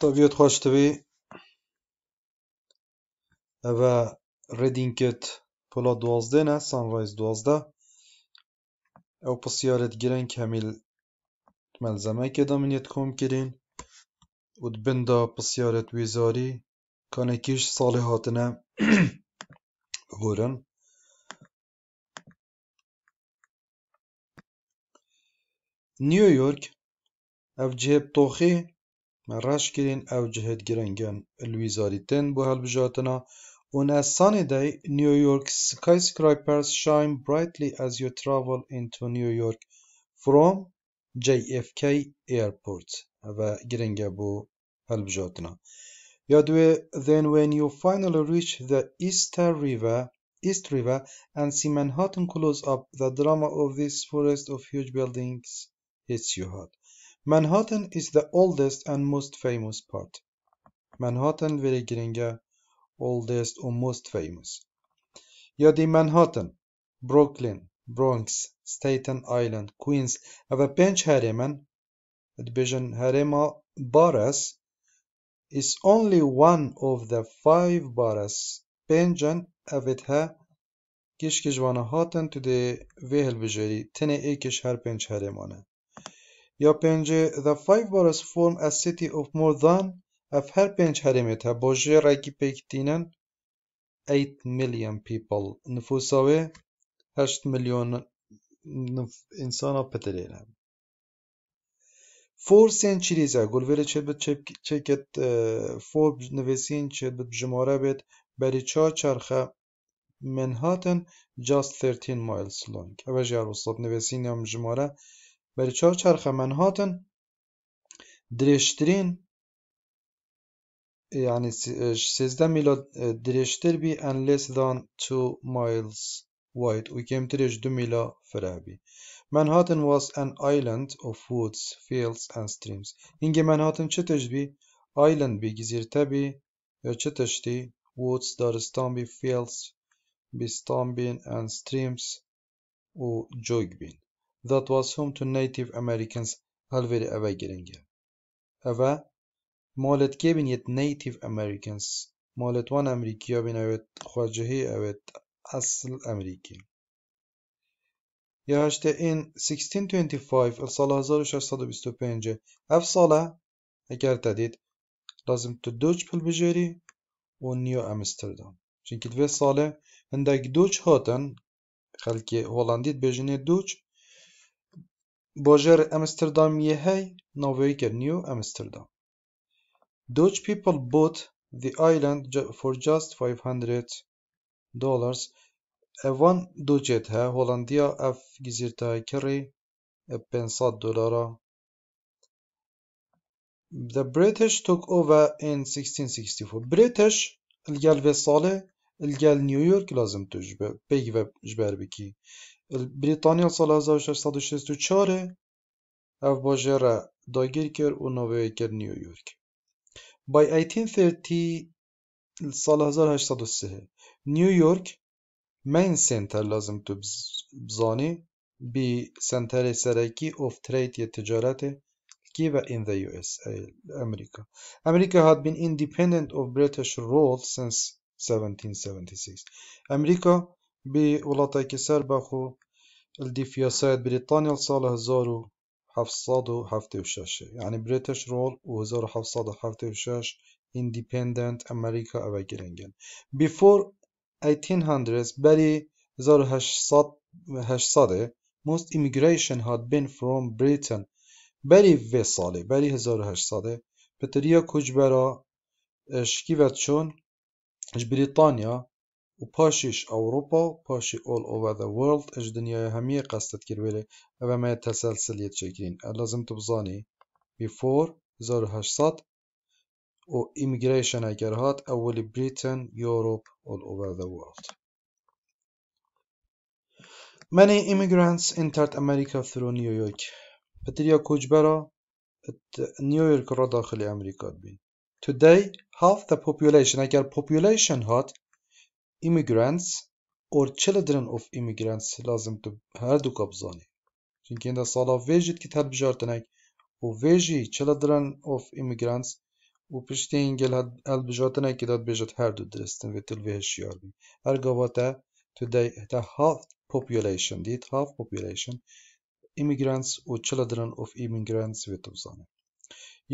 Avtobiyot Xosh TV va Redinket Po'lat duozda yana Sunrise duozda Ew pisyaret gireng hemî melzemekê de min yê kom kirin û di bin de pisyaret wêzarî kanekî New York ev cihê Me reş kirin ew cihê giring in li wîzaretên bû On a sunny day, New York skyscrapers shine brightly as you travel into New York from JFK Airport. Ve giringe bu helbjotna. Yadwe, then when you finally reach the East River, East River, and see Manhattan close up, the drama of this forest of huge buildings hits you hard. Manhattan is the oldest and most famous part. Manhattan very oldest or most famous. Yadi Manhattan, Brooklyn, Bronx, Staten Island, Queens, have a bench division harema boroughs, is only one of the five boroughs pension of it ha kishkish wana hotan to the vehel vijeri tene eh, haremana. یا پنج the five boroughs form a city of more than هر پنج هرمیت هرمتا بوجه راکی بیکتینن 8 million people هاوی 8 ملیون نف... انسانا بترینا فور centuries گل ویلی چه بد چه کت فور نویسین چه بد جماره بید بری چا چرخه منهاتن just 13 miles long اوه رو وصلت نویسین هم جماره بەرچاو چرخە مەنهاتن درێژترین یعنی سیزدە میلۆ درێژتر بی ئەن لێسدان تو مایلز واید و کێمترێش دو میلا فرابی Manhattan was an island of woods, fields and streams. Hinge Manhattan çi tişbî? Island bî gizîrte bî ya çi tiştî? Woods daristan bî, fields bî stan bîn and streams û joyg bîn. that was home to Native Americans هالفيري أبا جرينجا أبا مولت كيبن يت Native Americans مولت وان أمريكيا بين أوت خواجهي أوت أصل أمريكي يهشت in 1625 الصالة 1625 أف صالة أكار تديد لازم تو تدوج و ونيو أمستردام چونك في صالة عندك دوج هاتن خلكي هولنديت بجني دوج Bojer Amsterdamiye hay navigated New Amsterdam. Dutch people bought the island for just 500 dollars. Evan ducet ha Hollandiya af gizirta e kerê pensat dolara. The British took over in 1664. British gel ve sale القال نيويورك لازم تجبر بيجبر جبر بكي بريطانيا سال 1864 اف باجر داگیر کر و نوه کر نیویورک by 1830 سال 1803 نیویورک مین سنتر لازم تو بزانی بی سنتر سرکی of trade یا تجارت Kiev in the US, America. America had been independent of British rule since 1776 أمريكا بولاية سر بخو الديفياسات بريطانيا سال 1776 یعنی بریتش رول و 1776 independent امریکا اوه گرنگن before 1800s 1800 most immigration had been from Britain بری وی ساله بری 1800 پتریا کج برا شکیوت چون اش بريطانيا باشيش أوروبا باشي all over the world اش دنيا همية قصد كيرويلي أبا ما تسلسل يتشكرين لازم تبزاني before زارو هشصد و immigration اگر هات أول بريتن يوروب all over the world Many immigrants entered America through New York. بتريا كوجبرا نيويورك را داخل أمريكا بين. Today, half the population, eğer population had immigrants or children of immigrants lazım tu her du kabzani. Çünkü enda sala vejit ki tel bijartinek u veji children of immigrants o piştin gel el bijartinek ki tel bijat her du drestin ve til vejşi yarbi. Her gavata today the half population, dit half population immigrants or children of immigrants ve tuzane.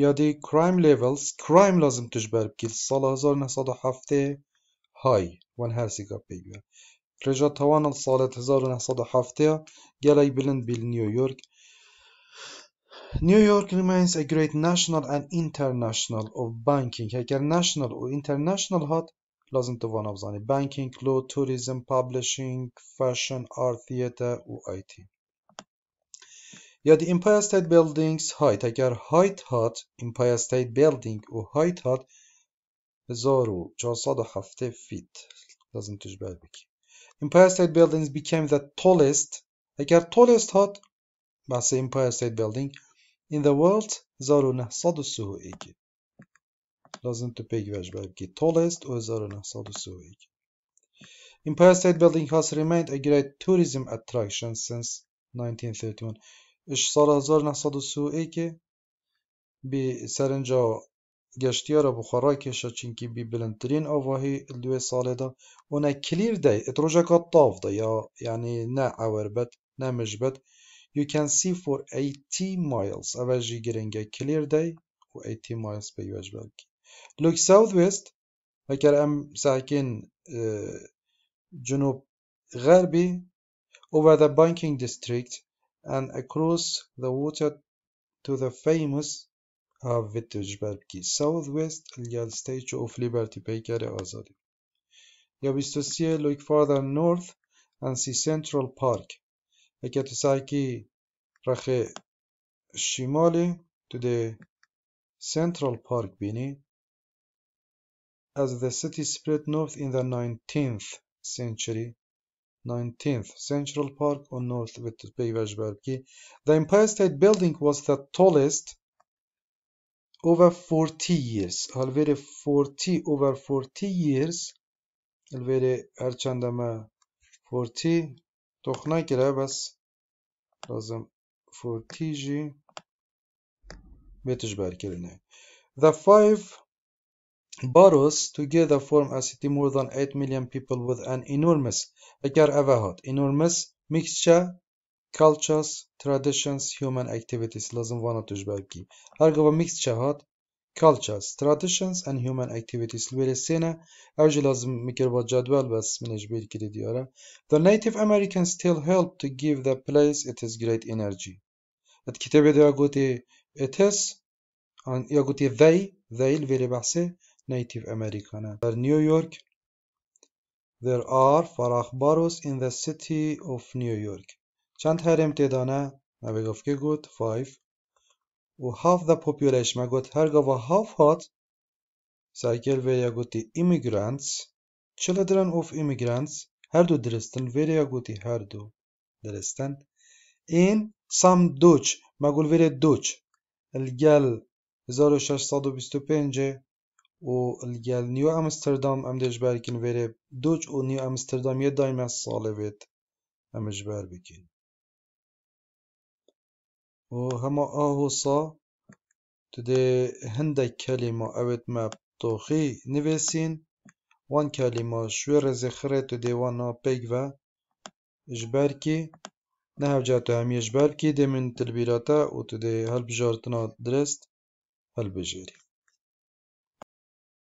یادی crime levels crime لازم تجبر بكيل صلاة هزار صدا حفته هاي وان هرسي قبيبيا رجا توان صالة هزار صدا حفته بلند بالنيويورك New York remains a great national and international of banking. Eğer national و international هات لازم تو بزنی banking, law, tourism, publishing, fashion, art, theater و IT. یا دی امپایر استیت بیلدینگز هایت اگر هایت هات امپایر استیت بیلدینگ و هایت هات 1407 فیت لازم تجبر بکی امپایر استیت بیلدینگز became the tallest اگر tallest هات بحث امپایر استیت بیلدینگ in the world 1932 لازم تو پیگیرش بکی tallest و 1932 Empire State Building has remained a great tourism attraction since 1931. اشصال 1901 بی سرنجا گشتیار بخارا کشا چینکی بی بلندترین آواهی دوی ساله دا و نه کلیر دی اتروژا کتاف دا یا یعنی نه عوربت نه مجبت you can see for 80 miles اوجی گرنگه کلیر دی و 80 miles به یوج بلکی look southwest اگر ام ساکن جنوب غربی over the banking district and across the water to the famous Avvetujberki, uh, southwest the Statue of Liberty Bakery Azadi. Yabistosiye look further north and see Central Park. Akatusaki Rahe Shimali to the Central Park Bini. As the city spread north in the 19th century, 19th Central Park on North Beyverbahce. The Empire State Building was the tallest over 40 years. Halveri 40 over 40 years. Halveri erçandama 40 toxna kere bas lazım 40 jî betijberkirine. The five Boroughs together form a city more than 8 million people with an enormous أكار enormous mixture cultures, traditions, human activities لازم vana توش belki. Her mixture هات cultures, traditions and human activities verilsene evji lazım mikirba cedvel bes minij belki diyara. The Native Americans still help to give the place its great energy. Et kitebe de ya it is they they veri bahsi Native Americana. در نیویورک There are فراخباروس in the city of New York. چند هر امتدانه؟ ما بگفت که گود 5 و half the population ما گود هر گوه half هات سایکل ویا گوتی immigrants children of immigrants هر دو درستن ویا گوتی هر دو درستن این سام دوچ ما گول ویر دوچ الگل 1625 O gel New Amsterdam em dê ji ber kin vêre doç û New Amsterdamiyê daîme salê vêt em ê ji ber bikin. û hema ahosa tu dê hindek kelîma evêt me toxî nivêsîn wan kelîma ji wê rêzê xirê tu dê wan napeyk ve ji ber kî ne hewce tu hemî ji ber bikî dê min tilbîra te û tu dê hilbijartina dirêst hilbijêrî.